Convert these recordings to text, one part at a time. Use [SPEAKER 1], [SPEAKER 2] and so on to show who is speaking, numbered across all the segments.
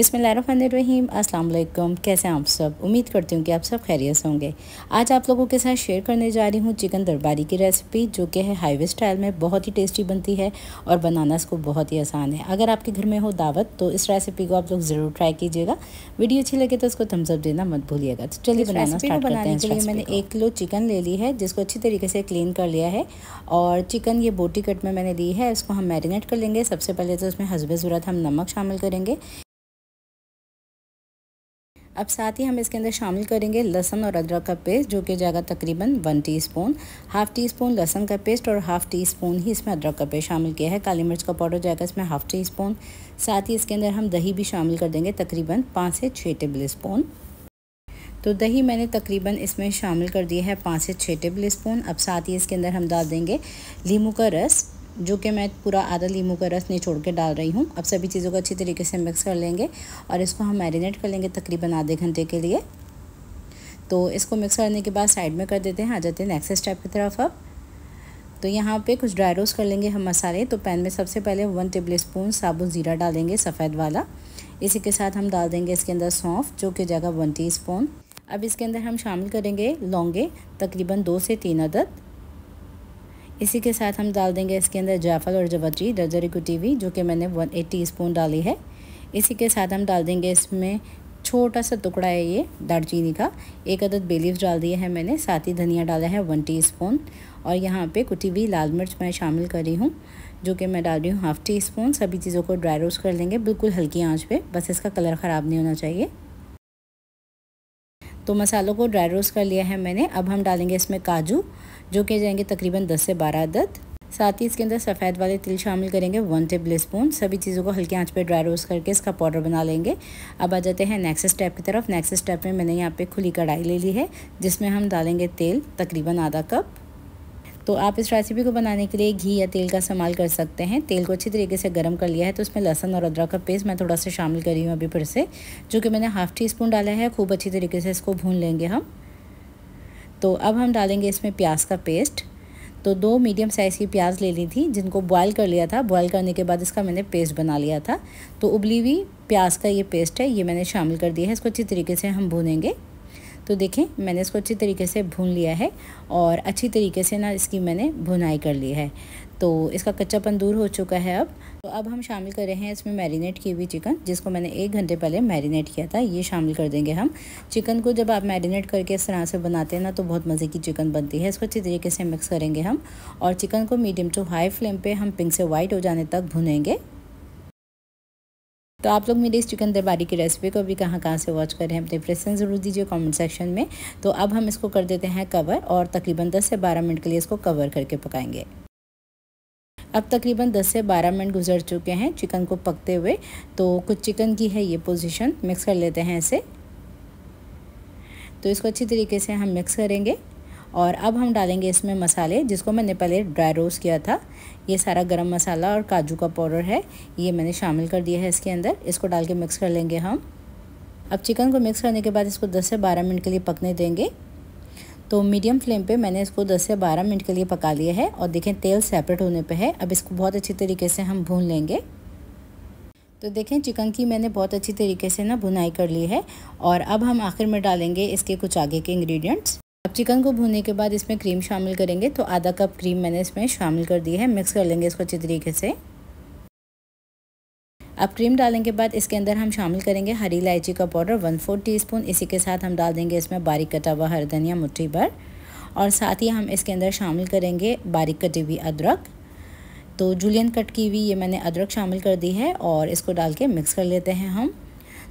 [SPEAKER 1] बिसमीम अल्लाम कैसे हैं आप सब उम्मीद करती हूँ कि आप सब खैरियत होंगे आज आप लोगों के साथ शेयर करने जा रही हूँ चिकन दरबारी की रेसिपी जो कि है हाईवे स्टाइल में बहुत ही टेस्टी बनती है और बनाना इसको बहुत ही आसान है अगर आपके घर में हो दावत तो इस रेसिपी को आप लोग ज़रूर ट्राई कीजिएगा वीडियो अच्छी लगे तो उसको थम्सअप देना मत भूलिएगा तो चलिए बनाना स्टार्ट बनाने के लिए मैंने एक किलो चिकन ले ली है जिसको अच्छी तरीके से क्लीन कर लिया है और चिकन ये बोटी कट में मैंने ली है इसको हम मैरिनेट कर लेंगे सबसे पहले तो उसमें हसबे ज़रूरत हम नमक शामिल करेंगे अब साथ ही हम इसके अंदर शामिल करेंगे लहसन और अदरक का पेस्ट जो कि जाएगा तकरीबन one teaspoon half teaspoon लहसन का पेस्ट और हाफ़ टी स्पून ही इसमें अदरक का पेस्ट शामिल किया है काली मिर्च का पाउडर जाएगा इसमें हाफ़ टी स्पून साथ ही इसके अंदर हम दही भी शामिल कर देंगे तकरीबन पाँच से छः टेबल स्पून तो दही मैंने तकरीबन इसमें शामिल कर दिया है पाँच से छः टेबल स्पून अब साथ ही इसके अंदर हम डाल देंगे लीमू का रस जो कि मैं पूरा आधा लीमू का रस निचोड़ के डाल रही हूँ अब सभी चीज़ों को अच्छी तरीके से मिक्स कर लेंगे और इसको हम मैरिनेट कर लेंगे तकरीबन आधे घंटे के लिए तो इसको मिक्स करने के बाद साइड में कर देते हैं आ जाते हैं नेक्स्ट स्टेप की तरफ अब तो यहाँ पे कुछ ड्राई रोस्ट कर लेंगे हम मसाले तो पैन में सबसे पहले वन टेबल स्पून साबुन ज़ीरा डालेंगे सफ़ेद वाला इसी के साथ हम डाल देंगे इसके अंदर सौंफ जो कि जगह वन टी स्पून अब इसके अंदर हम शामिल करेंगे लौंगे तकरीबन दो से तीन अदद इसी के साथ हम डाल देंगे इसके अंदर जायफल और जवत्री दर्जरी कुटी हुई जो कि मैंने वन एट टी स्पून डाली है इसी के साथ हम डाल देंगे इसमें छोटा सा टुकड़ा है ये दालचीनी का एक अदद बेलीव डाल दिया है मैंने साथ ही धनिया डाला है वन टीस्पून और यहाँ पे कुटी हुई लाल मिर्च मैं शामिल कर रही हूँ जो कि मैं डाल रही हूँ हाफ़ टी स्पून सभी चीज़ों को ड्राई रोस्ट कर लेंगे बिल्कुल हल्की आंच पे बस इसका कलर ख़राब नहीं होना चाहिए तो मसालों को ड्राई रोस्ट कर लिया है मैंने अब हम डालेंगे इसमें काजू जो कि जाएंगे तकरीबन 10 से 12 अदद साथ ही इसके अंदर सफ़ेद वाले तिल शामिल करेंगे वन टेबल स्पून सभी चीज़ों को हल्के आंच पे ड्राई रोस्ट करके इसका पाउडर बना लेंगे अब आ जाते हैं नेक्स्ट स्टेप की तरफ नेक्स्ट स्टेप में मैंने यहाँ पे खुली कढ़ाई ले ली है जिसमें हम डालेंगे तेल तकरीबन आधा कप तो आप इस रेसिपी को बनाने के लिए घी या तेल का इस्तेमाल कर सकते हैं तेल को अच्छी तरीके से गर्म कर लिया है तो उसमें लहसन और अदरक का पेस्ट मैं थोड़ा सा शामिल करी हूँ अभी फिर से जो कि मैंने हाफ़ टी स्पून डाला है खूब अच्छी तरीके से इसको भून लेंगे हम तो अब हम डालेंगे इसमें प्याज का पेस्ट तो दो मीडियम साइज़ की प्याज ले ली थी जिनको बॉयल कर लिया था बॉयल करने के बाद इसका मैंने पेस्ट बना लिया था तो उबली हुई प्याज का ये पेस्ट है ये मैंने शामिल कर दिया है इसको अच्छी तरीके से हम भूनेंगे तो देखें मैंने इसको अच्छी तरीके से भून लिया है और अच्छी तरीके से ना इसकी मैंने भुनाई कर ली है तो इसका कच्चापन दूर हो चुका है अब तो अब हम शामिल कर रहे हैं इसमें मैरिनेट की हुई चिकन जिसको मैंने एक घंटे पहले मैरिनेट किया था ये शामिल कर देंगे हम चिकन को जब आप मैरिनेट करके इस तरह से बनाते हैं ना तो बहुत मज़े की चिकन बनती है इसको अच्छी तरीके से मिक्स करेंगे हम और चिकन को मीडियम टू हाई फ्लेम पर हम पिंक से वाइट हो जाने तक भुनेंगे तो आप लोग मेरे इस चिकन दरबारी की रेसिपी को भी कहाँ कहाँ से वॉच कर रहे हैं अपने प्रेसेंस ज़रूर दीजिए कमेंट सेक्शन में तो अब हम इसको कर देते हैं कवर और तकरीबन 10 से 12 मिनट के लिए इसको कवर करके पकाएंगे अब तकरीबन 10 से 12 मिनट गुजर चुके हैं चिकन को पकते हुए तो कुछ चिकन की है ये पोजिशन मिक्स कर लेते हैं इसे तो इसको अच्छी तरीके से हम मिक्स करेंगे और अब हम डालेंगे इसमें मसाले जिसको मैंने पहले ड्राई रोस्ट किया था ये सारा गरम मसाला और काजू का पाउडर है ये मैंने शामिल कर दिया है इसके अंदर इसको डाल के मिक्स कर लेंगे हम अब चिकन को मिक्स करने के बाद इसको 10 से 12 मिनट के लिए पकने देंगे तो मीडियम फ्लेम पे मैंने इसको 10 से 12 मिनट के लिए पका लिया है और देखें तेल सेपरेट होने पर है अब इसको बहुत अच्छी तरीके से हम भून लेंगे तो देखें चिकन की मैंने बहुत अच्छी तरीके से ना भुनाई कर ली है और अब हम आखिर में डालेंगे इसके कुछ आगे के इंग्रीडियंट्स अब चिकन को भूनने के बाद इसमें क्रीम शामिल करेंगे तो आधा कप क्रीम मैंने इसमें शामिल कर दी है मिक्स कर लेंगे इसको अच्छी तरीके से अब क्रीम डालने के बाद इसके अंदर हम शामिल करेंगे हरी इलायची का powder one fourth teaspoon इसी के साथ हम डाल देंगे इसमें बारीक कटा हुआ हर धनिया मुट्ठी भर और साथ ही हम इसके अंदर शामिल करेंगे बारीक कटी हुई अदरक तो जूलियन कट की हुई ये मैंने अदरक शामिल कर दी है और इसको डाल के मिक्स कर लेते हैं हम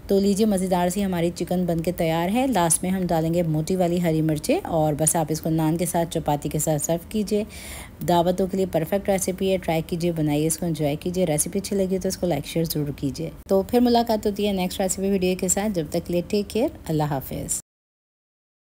[SPEAKER 1] तो लीजिए मज़ेदार सी हमारी चिकन बन के तैयार है लास्ट में हम डालेंगे मोटी वाली हरी मिर्चें और बस आप इसको नान के साथ चपाती के साथ सर्व कीजिए दावतों के लिए परफेक्ट रेसिपी है ट्राई कीजिए बनाइए इसको एंजॉय कीजिए रेसिपी अच्छी लगी तो इसको लाइक शेयर ज़रूर कीजिए तो फिर मुलाकात होती है नेक्स्ट रेसिपी वीडियो के साथ जब तक लिए टेक केयर अल्लाह हाफिज़